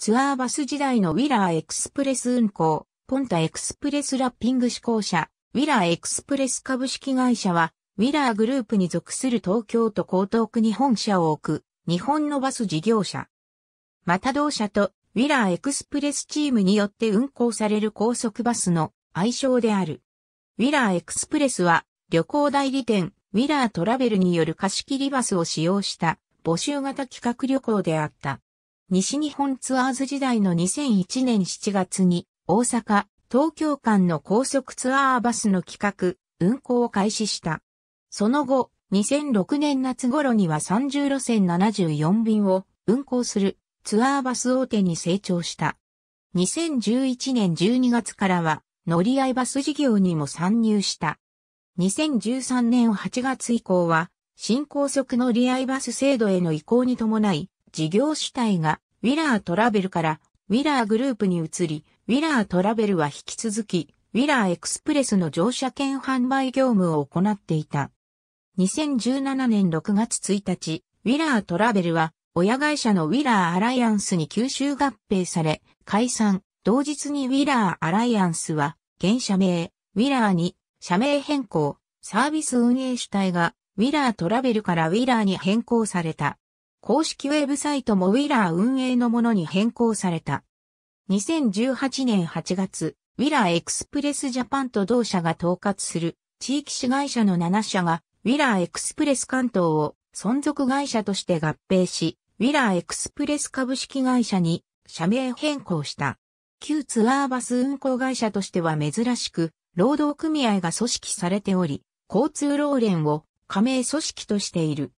ツアーバス時代のウィラーエクスプレス運行、ポンタエクスプレスラッピング志向者、ウィラーエクスプレス株式会社は、ウィラーグループに属する東京都江東区に本社を置く、日本のバス事業者。また同社と、ウィラーエクスプレスチームによって運行される高速バスの愛称である。ウィラーエクスプレスは、旅行代理店、ウィラートラベルによる貸し切りバスを使用した、募集型企画旅行であった。西日本ツアーズ時代の2001年7月に大阪、東京間の高速ツアーバスの企画、運行を開始した。その後、2006年夏頃には30路線74便を運行するツアーバス大手に成長した。2011年12月からは乗り合いバス事業にも参入した。2013年8月以降は新高速乗り合いバス制度への移行に伴い事業主体がウィラートラベルからウィラーグループに移り、ウィラートラベルは引き続き、ウィラーエクスプレスの乗車券販売業務を行っていた。2017年6月1日、ウィラートラベルは、親会社のウィラーアライアンスに吸収合併され、解散。同日にウィラーアライアンスは、現社名、ウィラーに、社名変更、サービス運営主体が、ウィラートラベルからウィラーに変更された。公式ウェブサイトもウィラー運営のものに変更された。2018年8月、ウィラーエクスプレスジャパンと同社が統括する地域市会社の7社がウィラーエクスプレス関東を存続会社として合併し、ウィラーエクスプレス株式会社に社名変更した。旧ツアーバス運行会社としては珍しく、労働組合が組織されており、交通労連を加盟組織としている。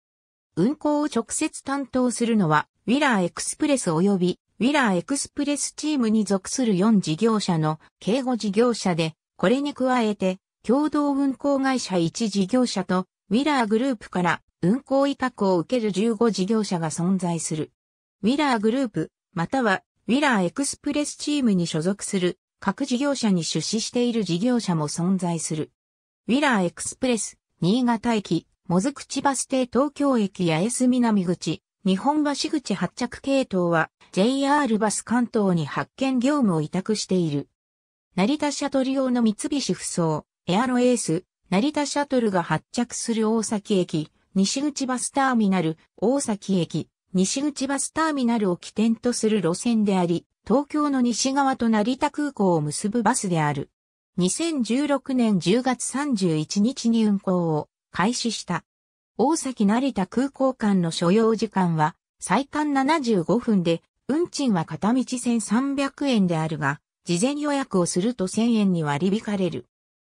運行を直接担当するのは、ウィラーエクスプレス及び、ウィラーエクスプレスチームに属する4事業者の警護事業者で、これに加えて、共同運行会社1事業者と、ウィラーグループから運行委託を受ける15事業者が存在する。ウィラーグループ、または、ウィラーエクスプレスチームに所属する各事業者に出資している事業者も存在する。ウィラーエクスプレス、新潟駅、もず口バス停東京駅八重洲南口、日本橋口発着系統は JR バス関東に発見業務を委託している。成田シャトル用の三菱不走、エアロエース、成田シャトルが発着する大崎駅、西口バスターミナル、大崎駅、西口バスターミナルを起点とする路線であり、東京の西側と成田空港を結ぶバスである。2016年10月31日に運行を開始した。大崎成田空港間の所要時間は最短75分で、運賃は片道1300円であるが、事前予約をすると1000円に割り引かれる。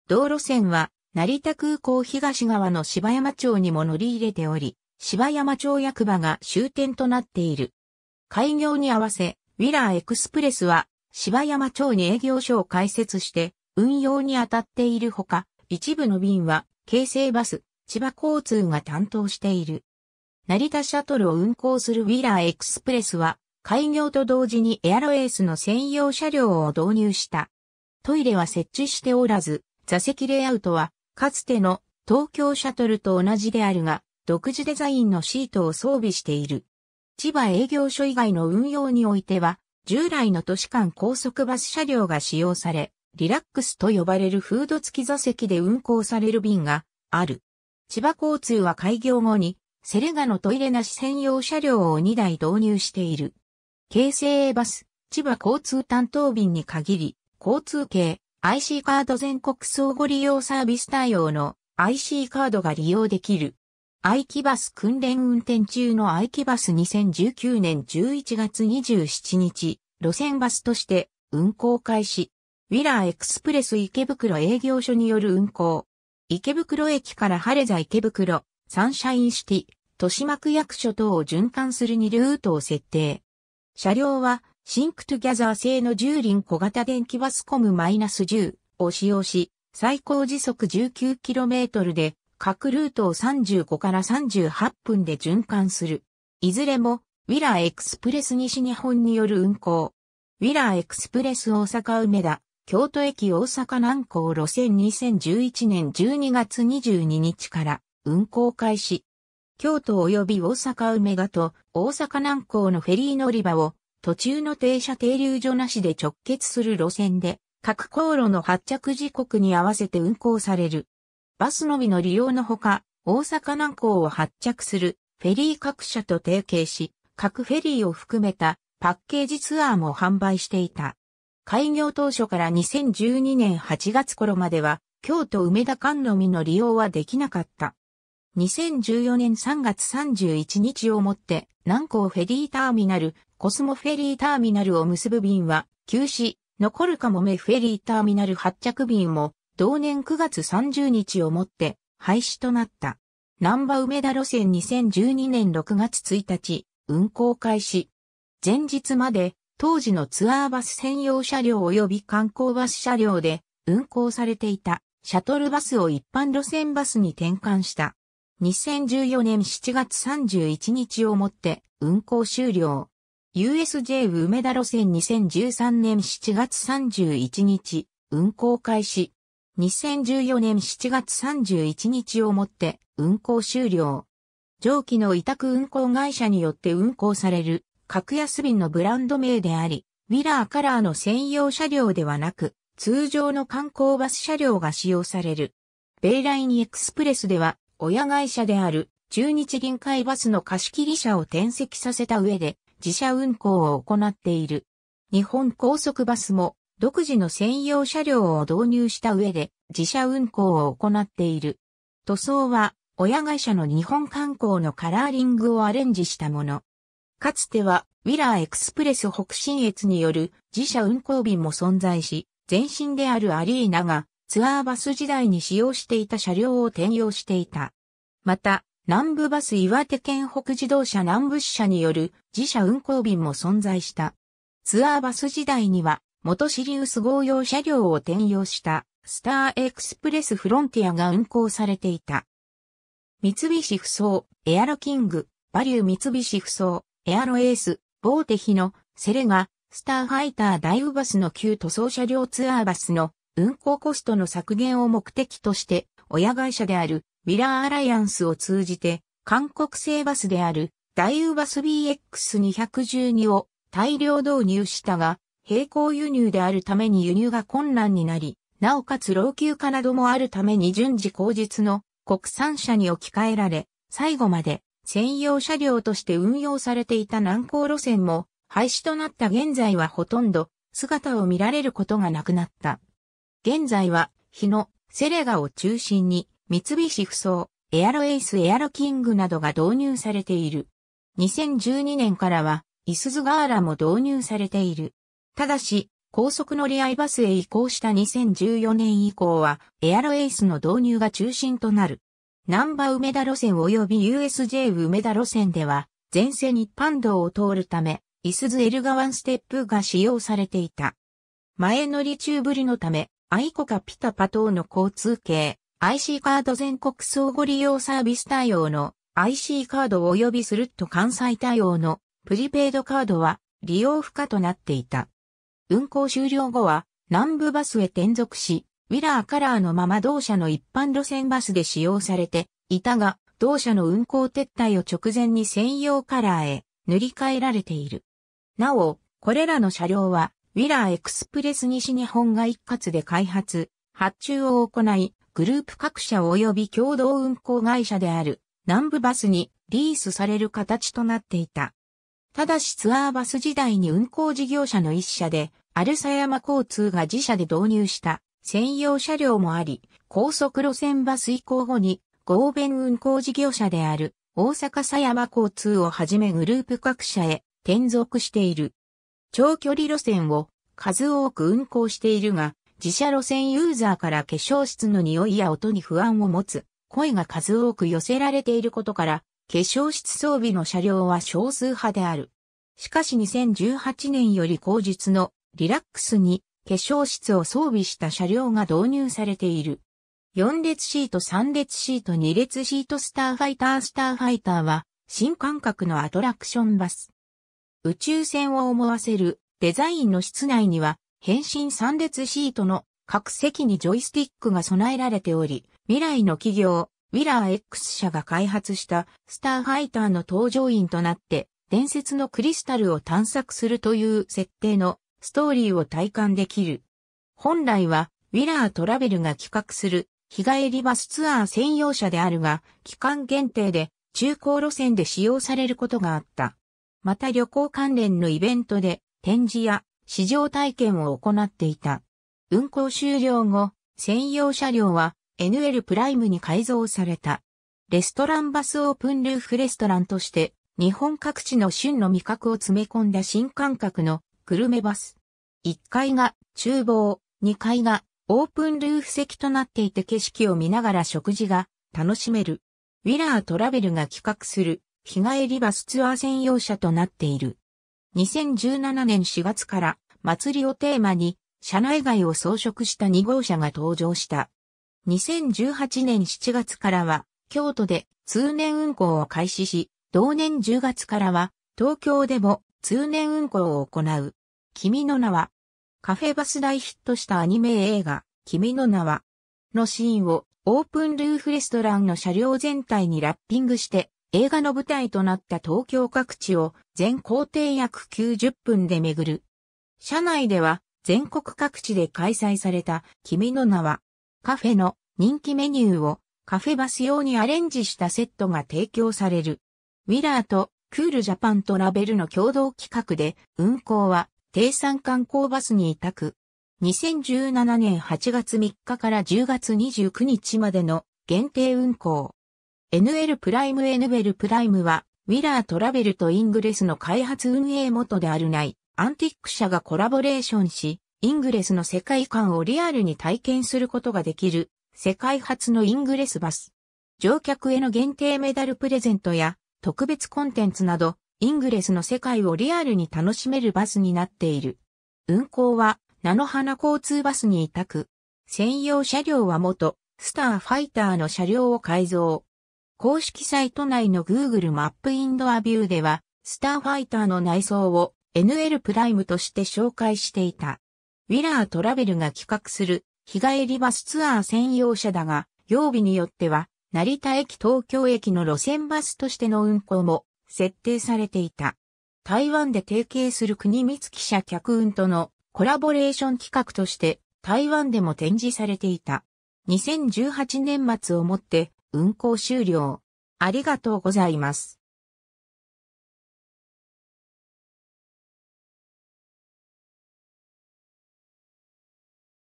道路線は成田空港東側の芝山町にも乗り入れており、芝山町役場が終点となっている。開業に合わせ、ウィラーエクスプレスは芝山町に営業所を開設して運用に当たっているほか、一部の便は京成バス、千葉交通が担当している。成田シャトルを運行するウィラーエクスプレスは、開業と同時にエアロエースの専用車両を導入した。トイレは設置しておらず、座席レイアウトは、かつての東京シャトルと同じであるが、独自デザインのシートを装備している。千葉営業所以外の運用においては、従来の都市間高速バス車両が使用され、リラックスと呼ばれるフード付き座席で運行される便がある。千葉交通は開業後に、セレガのトイレなし専用車両を2台導入している。京成バス、千葉交通担当便に限り、交通系、IC カード全国相互利用サービス対応の IC カードが利用できる。愛機バス訓練運転中の愛機バス2019年11月27日、路線バスとして運行開始。ウィラーエクスプレス池袋営業所による運行。池袋駅から晴れ座池袋、サンシャインシティ、豊島区役所等を循環する2ルートを設定。車両は、シンクトゥギャザー製の10輪小型電気バスコムマイナス -10 を使用し、最高時速 19km で、各ルートを35から38分で循環する。いずれも、ウィラーエクスプレス西日本による運行。ウィラーエクスプレス大阪梅田、京都駅大阪南港路線2011年12月22日から運行開始。京都及び大阪梅田と大阪南港のフェリー乗り場を途中の停車停留所なしで直結する路線で各航路の発着時刻に合わせて運行される。バスのみの利用のほか大阪南港を発着するフェリー各社と提携し各フェリーを含めたパッケージツアーも販売していた。開業当初から2012年8月頃までは、京都梅田間のみの利用はできなかった。2014年3月31日をもって、南港フェリーターミナル、コスモフェリーターミナルを結ぶ便は、休止、残るかもめフェリーターミナル発着便も、同年9月30日をもって、廃止となった。南波梅田路線2012年6月1日、運行開始。前日まで当時のツアーバス専用車両及び観光バス車両で運行されていたシャトルバスを一般路線バスに転換した。2014年7月31日をもって運行終了。USJ 梅田路線2013年7月31日運行開始。2014年7月31日をもって運行終了。上記の委託運行会社によって運行される格安便のブランド名であり、ウィラーカラーの専用車両ではなく、通常の観光バス車両が使用される。ベイラインエクスプレスでは、親会社である中日臨海バスの貸切車を転籍させた上で、自社運行を行っている。日本高速バスも、独自の専用車両を導入した上で、自社運行を行っている。塗装は、親会社の日本観光のカラーリングをアレンジしたもの。かつては、ウィラーエクスプレス北信越による自社運行便も存在し、前身であるアリーナがツアーバス時代に使用していた車両を転用していた。また、南部バス岩手県北自動車南部支社による自社運行便も存在した。ツアーバス時代には、元シリウス号用車両を転用したスターエクスプレスフロンティアが運行されていた。三菱不そエアロキング、バリュー三菱不そエアロエース、ボーテヒの、セレガ、スターファイターダイウバスの旧塗装車両ツアーバスの運行コストの削減を目的として、親会社であるミラーアライアンスを通じて、韓国製バスであるダイウバス BX212 を大量導入したが、並行輸入であるために輸入が困難になり、なおかつ老朽化などもあるために順次口実の国産車に置き換えられ、最後まで専用車両として運用されていた南高路線も廃止となった現在はほとんど姿を見られることがなくなった。現在は日野、セレガを中心に三菱不そエアロエイスエアロキングなどが導入されている。2012年からは、イスズガーラも導入されている。ただし、高速乗り合いバスへ移行した2014年以降は、エアロエイスの導入が中心となる。南波梅田路線及び USJ 梅田路線では、全線一般道を通るため、イスズエルガワンステップが使用されていた。前乗り中ぶりのため、アイコカピタパ等の交通系、IC カード全国相互利用サービス対応の IC カード及びスルッと関西対応のプリペイドカードは利用不可となっていた。運行終了後は南部バスへ転属し、ウィラーカラーのまま同社の一般路線バスで使用されていたが、同社の運行撤退を直前に専用カラーへ塗り替えられている。なお、これらの車両は、ウィラーエクスプレス西日本が一括で開発、発注を行い、グループ各社及び共同運行会社である南部バスにリースされる形となっていた。ただしツアーバス時代に運行事業者の一社で、アルサヤマ交通が自社で導入した専用車両もあり、高速路線バス移行後に合弁運行事業者である大阪狭山交通をはじめグループ各社へ転属している。長距離路線を数多く運行しているが、自社路線ユーザーから化粧室の匂いや音に不安を持つ声が数多く寄せられていることから、化粧室装備の車両は少数派である。しかし2018年より後日のリラックスに化粧室を装備した車両が導入されている。4列シート3列シート2列シートスターファイタースターファイターは新感覚のアトラクションバス。宇宙船を思わせるデザインの室内には変身3列シートの各席にジョイスティックが備えられており、未来の企業、ウィラー X 社が開発したスターファイターの搭乗員となって伝説のクリスタルを探索するという設定のストーリーを体感できる。本来は、ウィラートラベルが企画する、日帰りバスツアー専用車であるが、期間限定で、中高路線で使用されることがあった。また旅行関連のイベントで、展示や、試乗体験を行っていた。運行終了後、専用車両は NL プライムに改造された。レストランバスオープンルーフレストランとして、日本各地の旬の味覚を詰め込んだ新感覚のグルメバス。1階が厨房、2階がオープンルーフ席となっていて景色を見ながら食事が楽しめる。ウィラートラベルが企画する日帰りバスツアー専用車となっている。2017年4月から祭りをテーマに車内外を装飾した2号車が登場した。2018年7月からは京都で通年運行を開始し、同年10月からは東京でも通年運行を行う。君の名は、カフェバス大ヒットしたアニメ映画、君の名は、のシーンをオープンルーフレストランの車両全体にラッピングして、映画の舞台となった東京各地を全行程約90分で巡る。車内では全国各地で開催された君の名はカフェの人気メニューをカフェバス用にアレンジしたセットが提供される。ウィラーとクールジャパンとラベルの共同企画で、運行は、低産観光バスに委託。2017年8月3日から10月29日までの限定運行。NL プライム NBEL プライムは、ウィラートラベルとイングレスの開発運営元である内、アンティック社がコラボレーションし、イングレスの世界観をリアルに体験することができる、世界初のイングレスバス。乗客への限定メダルプレゼントや、特別コンテンツなど、イングレスの世界をリアルに楽しめるバスになっている。運行は、菜の花交通バスに委託。専用車両は元、スターファイターの車両を改造。公式サイト内の Google マップインドアビューでは、スターファイターの内装を NL プライムとして紹介していた。ウィラートラベルが企画する日帰りバスツアー専用車だが、曜日によっては成田駅東京駅の路線バスとしての運行も設定されていた。台湾で提携する国光記者客運とのコラボレーション企画として台湾でも展示されていた。2018年末をもって運行終了。ありがとうございます。